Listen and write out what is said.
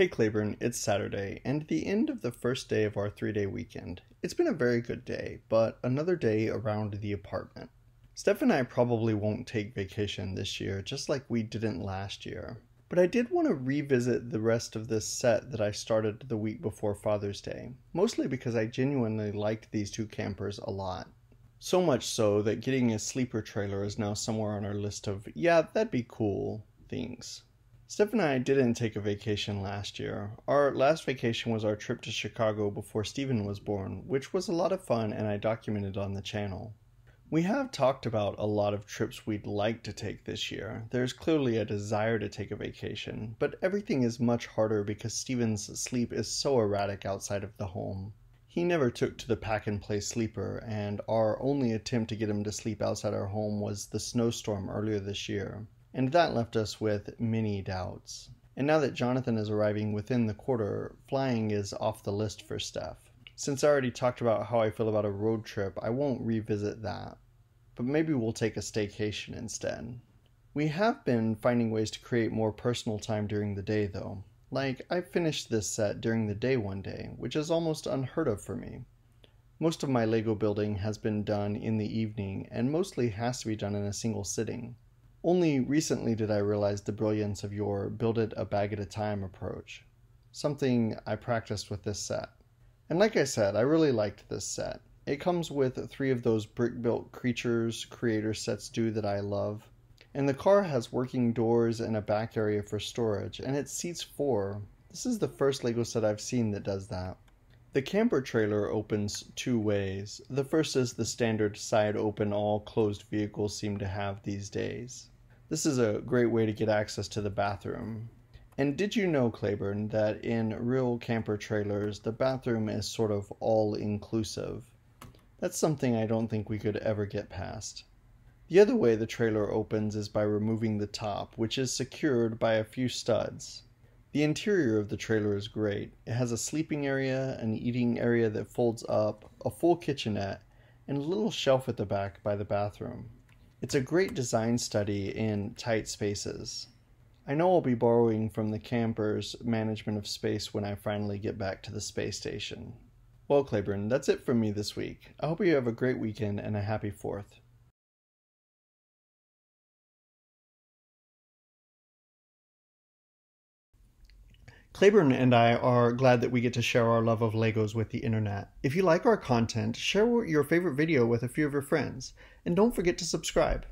Hey Claiborne, it's Saturday and the end of the first day of our three day weekend. It's been a very good day, but another day around the apartment. Steph and I probably won't take vacation this year, just like we didn't last year. But I did want to revisit the rest of this set that I started the week before Father's Day, mostly because I genuinely liked these two campers a lot. So much so that getting a sleeper trailer is now somewhere on our list of, yeah, that'd be cool things. Steph and I didn't take a vacation last year. Our last vacation was our trip to Chicago before Steven was born, which was a lot of fun and I documented on the channel. We have talked about a lot of trips we'd like to take this year. There's clearly a desire to take a vacation, but everything is much harder because Steven's sleep is so erratic outside of the home. He never took to the pack and play sleeper, and our only attempt to get him to sleep outside our home was the snowstorm earlier this year and that left us with many doubts. And now that Jonathan is arriving within the quarter, flying is off the list for Steph. Since I already talked about how I feel about a road trip, I won't revisit that. But maybe we'll take a staycation instead. We have been finding ways to create more personal time during the day, though. Like, I finished this set during the day one day, which is almost unheard of for me. Most of my Lego building has been done in the evening and mostly has to be done in a single sitting. Only recently did I realize the brilliance of your build it a bag at a time approach, something I practiced with this set. And like I said, I really liked this set. It comes with three of those brick built creatures creator sets do that I love. And the car has working doors and a back area for storage, and it seats four. This is the first LEGO set I've seen that does that. The camper trailer opens two ways. The first is the standard side open all closed vehicles seem to have these days. This is a great way to get access to the bathroom. And did you know, Claiborne, that in real camper trailers, the bathroom is sort of all inclusive? That's something I don't think we could ever get past. The other way the trailer opens is by removing the top, which is secured by a few studs. The interior of the trailer is great. It has a sleeping area, an eating area that folds up, a full kitchenette, and a little shelf at the back by the bathroom. It's a great design study in tight spaces. I know I'll be borrowing from the camper's management of space when I finally get back to the space station. Well, Claiborne, that's it from me this week. I hope you have a great weekend and a happy 4th. Claiborne and I are glad that we get to share our love of Legos with the internet. If you like our content, share your favorite video with a few of your friends, and don't forget to subscribe.